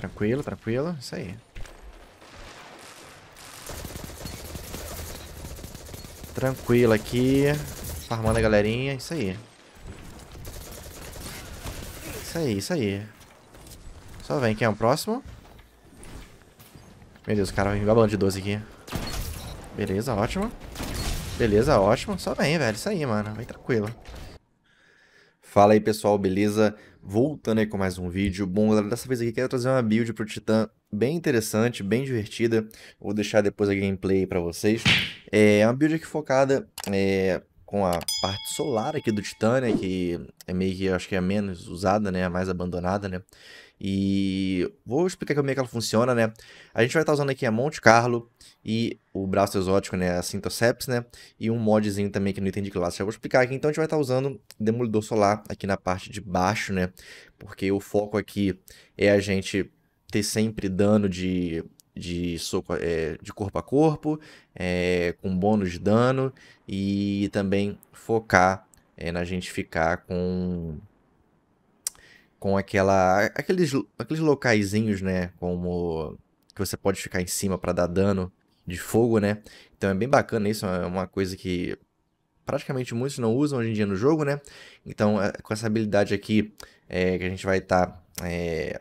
Tranquilo, tranquilo. Isso aí. Tranquilo aqui. Farmando a galerinha. Isso aí. Isso aí, isso aí. Só vem. Quem é o próximo? Meu Deus, o cara vem babando de 12 aqui. Beleza, ótimo. Beleza, ótimo. Só vem, velho. Isso aí, mano. Vem tranquilo. Fala aí, pessoal. Beleza? voltando aí com mais um vídeo. Bom, galera, dessa vez aqui quero trazer uma build pro Titã bem interessante, bem divertida. Vou deixar depois a gameplay para vocês. É, é uma build aqui focada é, com a parte solar aqui do Titânia, que é meio que, acho que é a menos usada, né? A é mais abandonada, né? E vou explicar como é que ela funciona, né? A gente vai estar tá usando aqui a Monte Carlo e o braço exótico, né? A Sintoceps, né? E um modzinho também que não item de classe. Já vou explicar aqui. Então a gente vai estar tá usando Demolidor Solar aqui na parte de baixo, né? Porque o foco aqui é a gente ter sempre dano de de, soco, é, de corpo a corpo, é, com bônus de dano e também focar é, na gente ficar com com aquela aqueles aqueles locaizinhos, né, como que você pode ficar em cima para dar dano de fogo, né? Então é bem bacana isso, é uma coisa que praticamente muitos não usam hoje em dia no jogo, né? Então é, com essa habilidade aqui é, que a gente vai estar tá, é,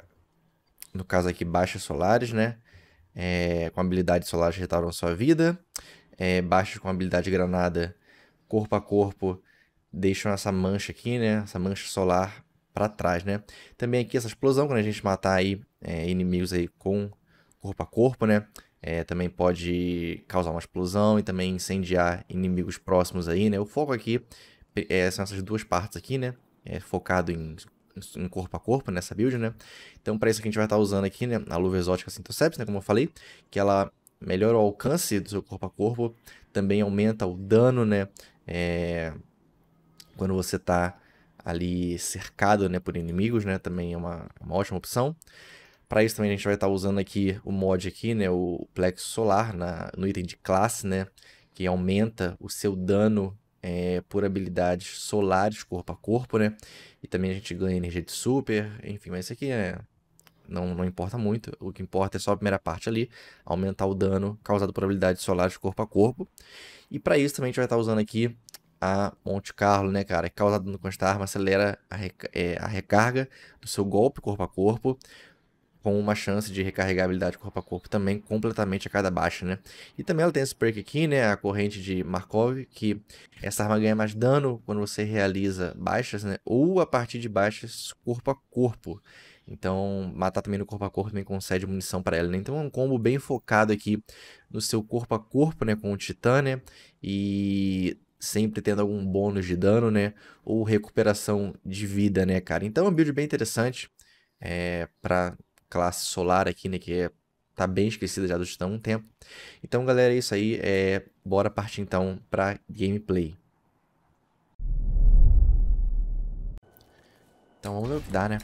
no caso aqui baixas solares, né? é, com habilidade solar restauram sua vida. É, baixos com habilidade granada, corpo a corpo, deixam essa mancha aqui, né? Essa mancha solar para trás, né? Também aqui essa explosão, quando a gente matar aí é, inimigos aí com corpo a corpo, né? É, também pode causar uma explosão e também incendiar inimigos próximos aí, né? O foco aqui é, são essas duas partes aqui, né? É focado em em corpo a corpo nessa né, build, né? Então, para isso que a gente vai estar tá usando aqui, né? A luva exótica Sintoceps, né? Como eu falei, que ela melhora o alcance do seu corpo a corpo, também aumenta o dano, né? É... Quando você está ali cercado, né? Por inimigos, né? Também é uma, uma ótima opção. Para isso também a gente vai estar tá usando aqui o mod aqui, né? O Plexo Solar na, no item de classe, né? Que aumenta o seu dano é, por habilidades solares corpo a corpo, né? E também a gente ganha energia de super, enfim, mas isso aqui é, não, não importa muito. O que importa é só a primeira parte ali, aumentar o dano causado por habilidades solares corpo a corpo. E para isso também a gente vai estar tá usando aqui a Monte Carlo, né, cara? Que é causa dano com esta arma, acelera a, reca é, a recarga do seu golpe corpo a corpo com uma chance de recarregar habilidade corpo a corpo também completamente a cada baixa, né? E também ela tem esse perk aqui, né? A corrente de Markov, que essa arma ganha mais dano quando você realiza baixas, né? Ou a partir de baixas corpo a corpo. Então, matar também no corpo a corpo também concede munição para ela, né? Então é um combo bem focado aqui no seu corpo a corpo, né? Com o Titã, né? E sempre tendo algum bônus de dano, né? Ou recuperação de vida, né, cara? Então é um build bem interessante. É, para classe solar aqui, né? Que é, tá bem esquecida já do há um tempo. Então, galera, é isso aí. É, bora partir então para gameplay. Então vamos ver o que dá, né?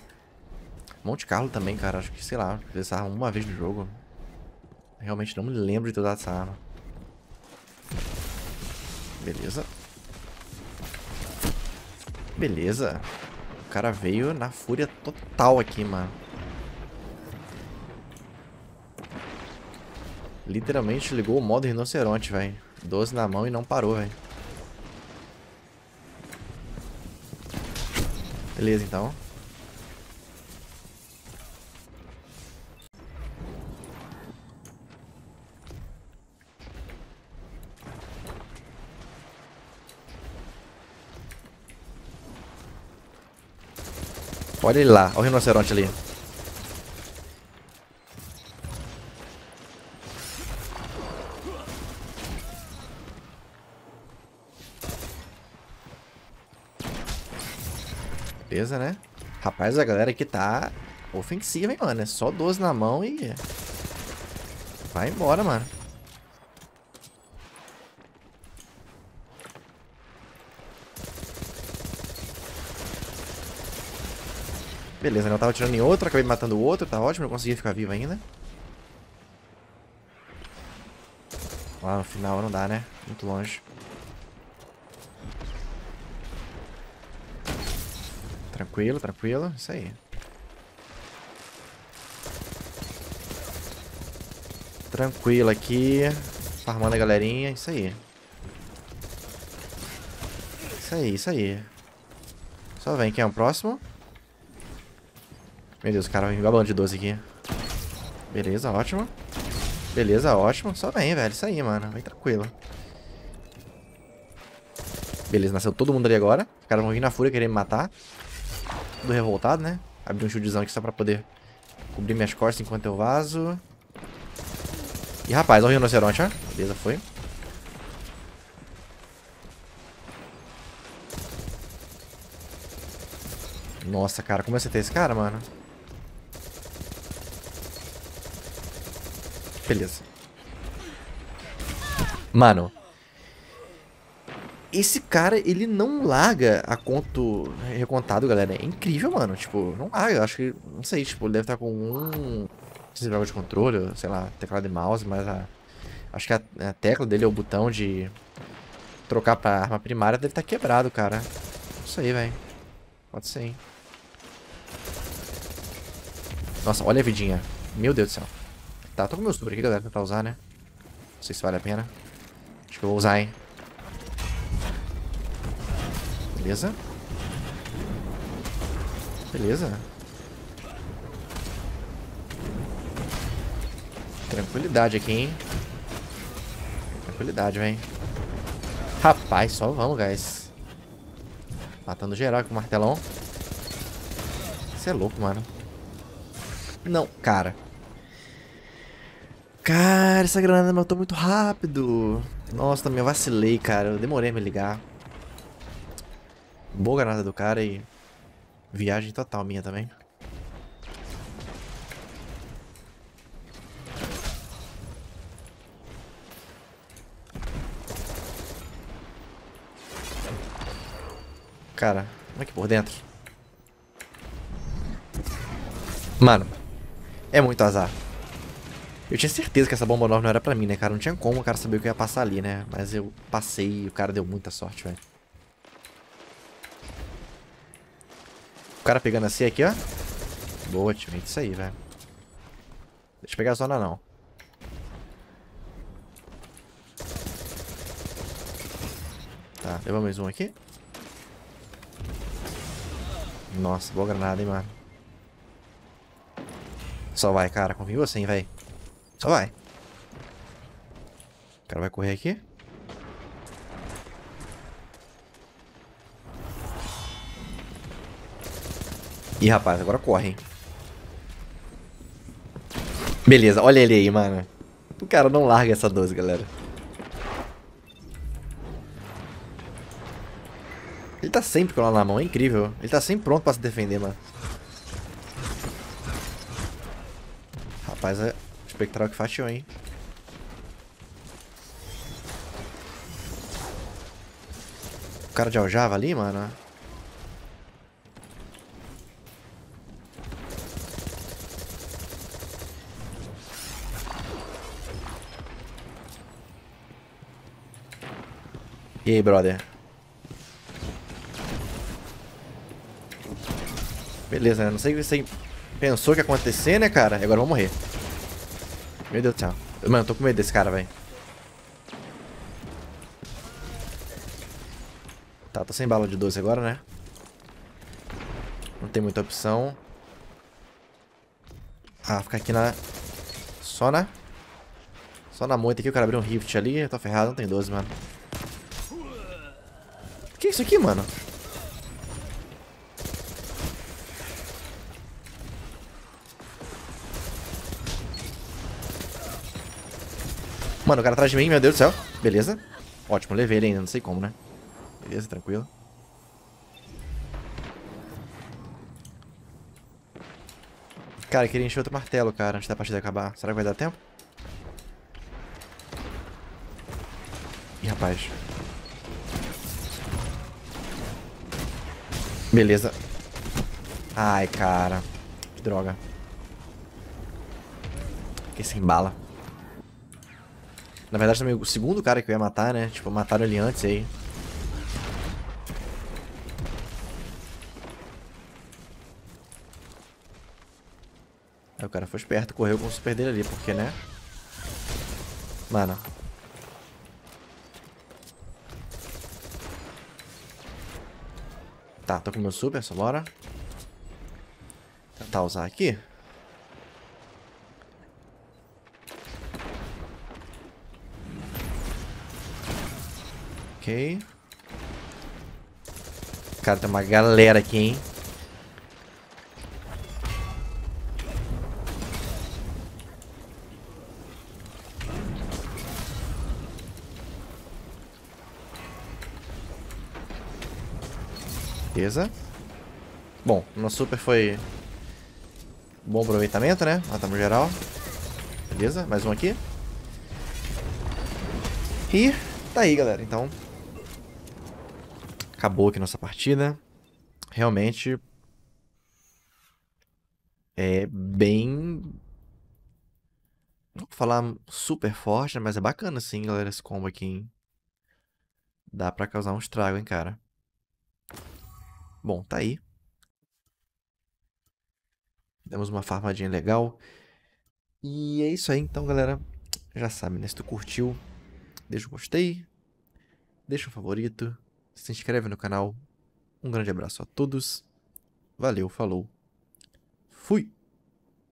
Monte Carlo também, cara. Acho que, sei lá, essa arma uma vez no jogo. Realmente não me lembro de ter usado essa arma. Beleza. Beleza. O cara veio na fúria total aqui, mano. Literalmente ligou o modo rinoceronte, velho. Doze na mão e não parou, velho. Beleza, então. Olha ele lá, olha o rinoceronte ali. Beleza, né? Rapaz, a galera aqui tá ofensiva, hein, mano. É só 12 na mão e... Vai embora, mano. Beleza, não né? tava tirando em outro, acabei matando o outro, tá ótimo, eu consegui ficar vivo ainda. Lá no final não dá, né? Muito longe. Tranquilo, tranquilo. Isso aí. Tranquilo aqui. Farmando a galerinha. Isso aí. Isso aí, isso aí. Só vem. Quem é o próximo? Meu Deus, o cara vai igual de 12 aqui. Beleza, ótimo. Beleza, ótimo. Só vem, velho. Isso aí, mano. Vem tranquilo. Beleza, nasceu todo mundo ali agora. Os caras vão vir na fúria querer me matar do revoltado, né? Abrir um shieldzão aqui só pra poder cobrir minhas costas enquanto eu vazo. E rapaz, olha o rinoceronte, ó. Beleza, foi. Nossa, cara, como eu acertei esse cara, mano? Beleza. Mano, esse cara, ele não larga a conto recontado, galera. É incrível, mano. Tipo, não larga. Acho que, não sei, tipo, ele deve estar tá com um... Não sei se de controle, sei lá, teclado de mouse, mas a... Acho que a, a tecla dele é o botão de trocar pra arma primária deve estar tá quebrado, cara. isso aí velho. Pode ser, hein. Nossa, olha a vidinha. Meu Deus do céu. Tá, tô com meu super aqui, galera, tentar usar, né? Não sei se vale a pena. Acho que eu vou usar, hein. Beleza. Beleza. Tranquilidade aqui, hein? Tranquilidade, vem. Rapaz, só vamos, guys. Matando geral com o martelão. Você é louco, mano. Não, cara. Cara, essa granada matou muito rápido. Nossa, também eu vacilei, cara. Eu demorei a me ligar. Boa granada do cara e... Viagem total minha também. Cara, como é que por dentro? Mano, é muito azar. Eu tinha certeza que essa bomba nova não era pra mim, né, cara? Não tinha como o cara saber que ia passar ali, né? Mas eu passei e o cara deu muita sorte, velho. cara pegando a assim C aqui, ó. Boa, time. É isso aí, velho. Deixa eu pegar a zona, não. Tá, leva mais um aqui. Nossa, boa granada, hein, mano. Só vai, cara. Confio em você, hein, velho. Só vai. O cara vai correr aqui. Ih, rapaz, agora corre, hein? Beleza, olha ele aí, mano. O cara não larga essa 12, galera. Ele tá sempre com ela na mão, é incrível. Ele tá sempre pronto pra se defender, mano. Rapaz, é espectral que fatiou, hein. O cara de aljava ali, mano. E aí, brother? Beleza, né? Não sei o que você pensou que ia acontecer, né, cara? E agora eu vou morrer. Meu Deus do céu. Mano, eu tô com medo desse cara, velho. Tá, tô sem bala de 12 agora, né? Não tem muita opção. Ah, ficar aqui na... Só na... Só na moita aqui, o cara abriu um rift ali. Eu tô ferrado, não tem 12, mano. Que é isso aqui, mano? Mano, o cara atrás de mim, meu Deus do céu. Beleza. Ótimo, levei ele ainda, não sei como, né? Beleza, tranquilo. Cara, eu queria encher outro martelo, cara, antes da partida acabar. Será que vai dar tempo? Ih, rapaz. Beleza. Ai, cara. Que droga. Fiquei sem bala. Na verdade, também o segundo cara que eu ia matar, né? Tipo, mataram ele antes aí. Aí o cara foi esperto, correu com o super dele ali, porque, né? Mano, Tá, tô com meu super, só bora. Tentar usar aqui. Ok. Cara, tem uma galera aqui, hein? Beleza. Bom, no super foi bom aproveitamento, né? Matamos geral. Beleza, mais um aqui. E tá aí, galera. Então, acabou aqui nossa partida. Realmente é bem... Não vou falar super forte, né? mas é bacana sim, galera, esse combo aqui, hein? Dá pra causar um estrago, hein, cara? Bom, tá aí. Demos uma farmadinha legal. E é isso aí, então, galera. Já sabe, né? Se tu curtiu, deixa o gostei, deixa o favorito, se inscreve no canal. Um grande abraço a todos. Valeu, falou. Fui!